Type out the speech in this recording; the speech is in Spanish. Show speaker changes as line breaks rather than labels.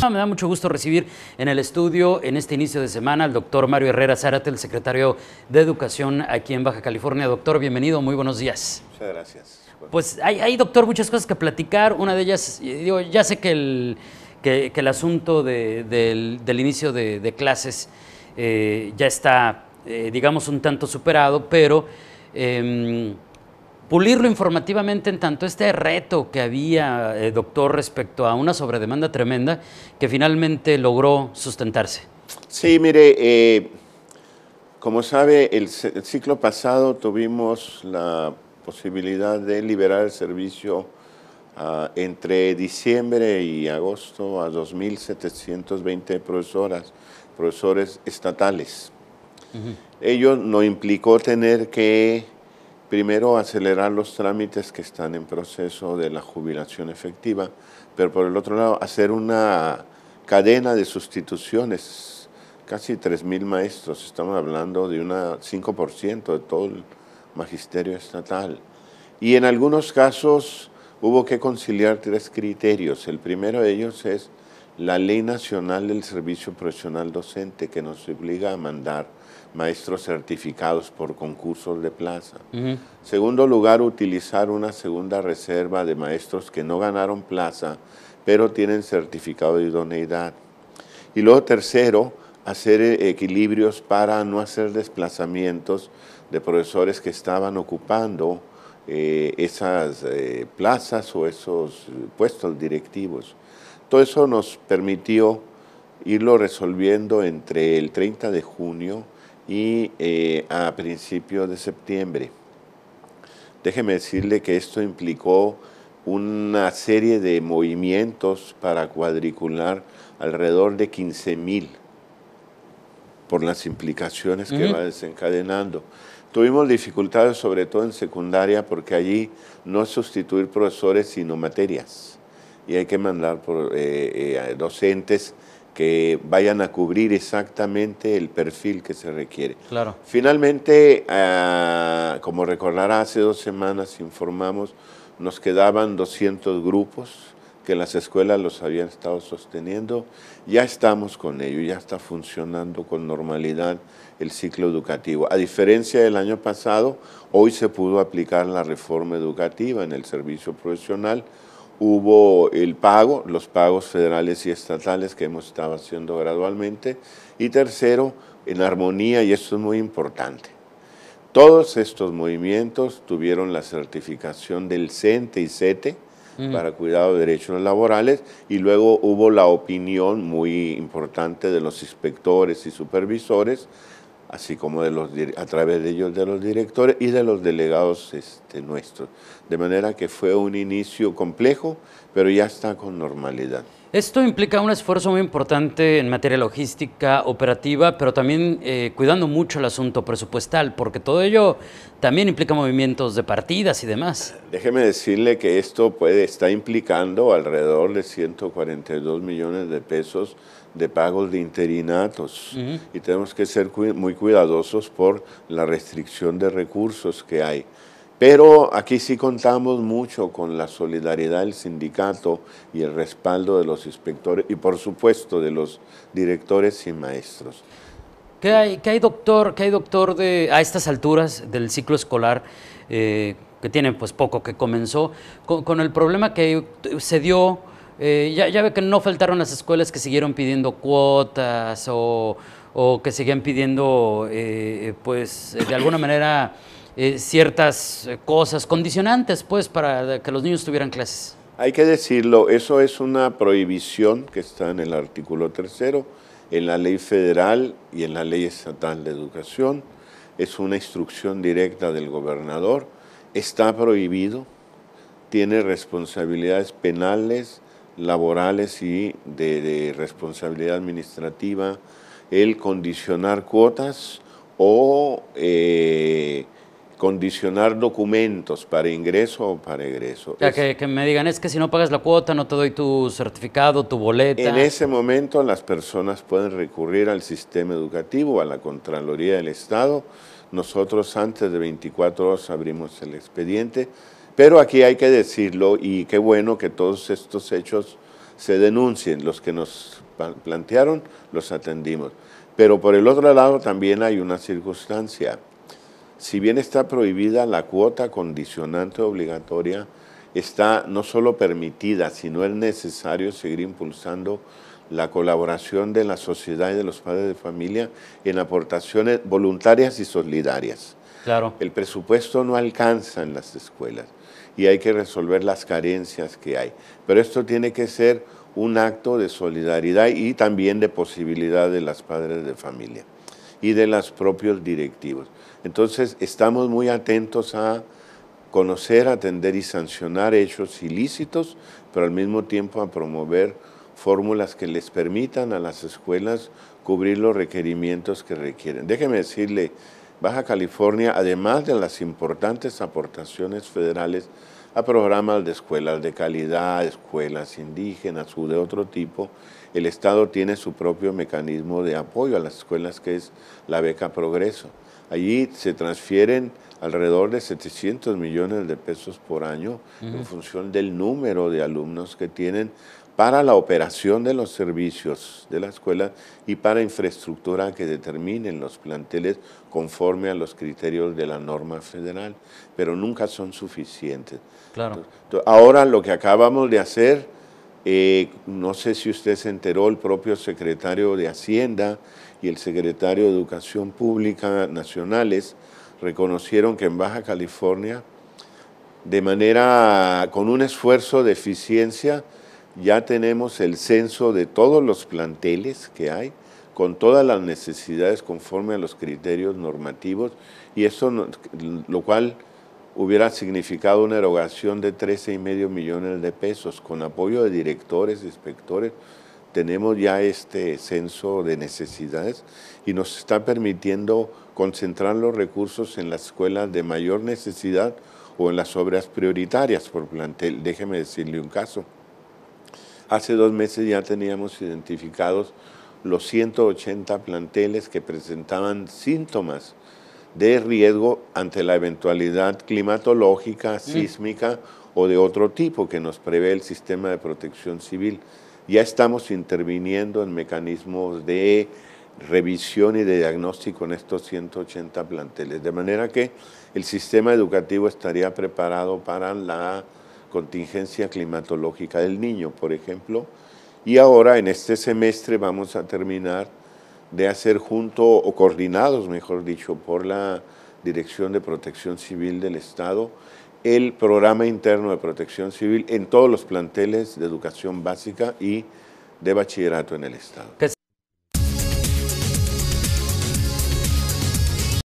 Ah, me da mucho gusto recibir en el estudio en este inicio de semana al doctor Mario Herrera Zárate, el secretario de Educación aquí en Baja California. Doctor, bienvenido, muy buenos días.
Muchas gracias.
Pues hay, doctor, muchas cosas que platicar. Una de ellas, digo, ya sé que el, asunto del, inicio de, clases eh, ya está, eh, digamos, un tanto superado, pero... Em, pulirlo informativamente en tanto este reto que había, eh, doctor, respecto a una sobredemanda tremenda que finalmente logró sustentarse.
Sí, mire, eh, como sabe, el, ciclo pasado tuvimos la posibilidad de liberar el servicio ah, entre diciembre y agosto a 2.720 profesoras, profesores estatales. Ello no implicó tener que Primero, acelerar los trámites que están en proceso de la jubilación efectiva, pero por el otro lado, hacer una cadena de sustituciones. Casi 3.000 maestros, estamos hablando de un 5% de todo el magisterio estatal. Y en algunos casos hubo que conciliar tres criterios. El primero de ellos es la Ley Nacional del Servicio Profesional Docente, que nos obliga a mandar maestros certificados por concursos de plaza. Segundo lugar, utilizar una segunda reserva de maestros que no ganaron plaza, pero tienen certificado de idoneidad. Y luego tercero, hacer eh, equilibrios para no hacer desplazamientos de profesores que estaban ocupando eh, esas eh, plazas o esos puestos directivos. Todo eso nos permitió irlo resolviendo entre el 30 de junio y eh, a principios de septiembre. Déjeme decirle que esto implicó una serie de movimientos para cuadricular alrededor de 15 mil por las implicaciones que va desencadenando. Tuvimos dificultades sobre todo en secundaria porque allí no es sustituir profesores sino materias y hay que mandar por, eh, eh, docentes que vayan a cubrir exactamente el perfil que se requiere. Claro. Finalmente, ah, como recordará, hace dos semanas informamos, nos quedaban 200 grupos que las escuelas los habían estado sosteniendo. Ya estamos con ello, ya está funcionando con normalidad el ciclo educativo. A diferencia del año pasado, hoy se pudo aplicar la reforma educativa en el servicio profesional, hubo el pago, los pagos federales y estatales que hemos estado haciendo gradualmente. Y tercero, en armonía, y esto es muy importante. Todos estos movimientos tuvieron la certificación del CENTE y CETE para cuidado de derechos laborales y luego hubo la opinión muy importante de los inspectores y supervisores así como a través de ellos de los directores y de los delegados este, nuestros. De manera que fue un inicio complejo, pero ya está con normalidad.
Esto implica un esfuerzo muy importante en materia logística, operativa, pero también eh, cuidando mucho el asunto presupuestal, porque todo ello también implica movimientos de partidas y demás.
Déjeme decirle que esto está implicando alrededor de 142 millones de pesos de pagos de interinatos y tenemos que ser muy cuidadosos por la restricción de recursos que hay. Pero aquí sí contamos mucho con la solidaridad del sindicato y el respaldo de los inspectores y por supuesto de los directores y maestros.
¿Qué hay, qué hay doctor, qué hay, doctor de, a estas alturas del ciclo escolar eh, que tiene pues poco que comenzó con, el problema que se dio? Eh, ya, ya ve que no faltaron las escuelas que siguieron pidiendo cuotas o, o que siguen pidiendo eh, pues de alguna manera eh, ciertas eh, cosas condicionantes, pues, para que los niños tuvieran clases.
Hay que decirlo, eso es una prohibición que está en el artículo tercero, en la ley federal y en la ley estatal de educación. Es una instrucción directa del gobernador. Está prohibido, tiene responsabilidades penales, laborales y de, responsabilidad administrativa, el condicionar cuotas o eh, condicionar documentos para ingreso o para egreso. O que,
me digan, es que si no pagas la cuota no te doy tu certificado, tu boleta. En ese
momento las personas pueden recurrir al sistema educativo, a la Contraloría del Estado. Nosotros antes de 24 horas abrimos el expediente, pero aquí hay que decirlo y qué bueno que todos estos hechos se denuncien. Los que nos plantearon los atendimos. Pero por el otro lado también hay una circunstancia si bien está prohibida la cuota condicionante obligatoria, está no solo permitida, sino es necesario seguir impulsando la colaboración de la sociedad y de los padres de familia en aportaciones voluntarias y solidarias. Claro. El presupuesto no alcanza en las escuelas y hay que resolver las carencias que hay. Pero esto tiene que ser un acto de solidaridad y también de posibilidad de las padres de familia y de los propios directivos. Entonces, estamos muy atentos a conocer, atender y sancionar hechos ilícitos, pero al mismo tiempo a promover fórmulas que les permitan a las escuelas cubrir los requerimientos que requieren. Déjeme decirle, Baja California, además de las importantes aportaciones federales a programas de escuelas de calidad, escuelas indígenas u de otro tipo, el Estado tiene su propio mecanismo de apoyo a las escuelas, que es la beca Progreso. Allí se transfieren alrededor de 700 millones de pesos por año en función del número de alumnos que tienen para la operación de los servicios de la escuela y para infraestructura que determinen los planteles conforme a los criterios de la norma federal, pero nunca son suficientes. ahora lo que acabamos de hacer eh, no sé si usted se enteró, el propio secretario de Hacienda y el secretario de Educación Pública Nacionales reconocieron que en Baja California, de manera, con un esfuerzo de eficiencia, ya tenemos el censo de todos los planteles que hay, con todas las necesidades conforme a los criterios normativos, y eso, lo cual hubiera significado una erogación de 13,5 millones de pesos. Con apoyo de directores, inspectores, tenemos ya este censo de necesidades y nos está permitiendo concentrar los recursos en las escuelas de mayor necesidad o en las obras prioritarias por plantel. Déjeme decirle un caso. Hace dos meses ya teníamos identificados los 180 planteles que presentaban síntomas de riesgo ante la eventualidad climatológica, mm. sísmica o de otro tipo que nos prevé el sistema de protección civil. Ya estamos interviniendo en mecanismos de revisión y de diagnóstico en estos 180 planteles, de manera que el sistema educativo estaría preparado para la contingencia climatológica del niño, por ejemplo, y ahora en este semestre vamos a terminar de hacer junto o coordinados, mejor dicho, por la Dirección de Protección Civil del Estado, el programa interno de protección civil en todos los planteles de educación básica y de bachillerato en el Estado.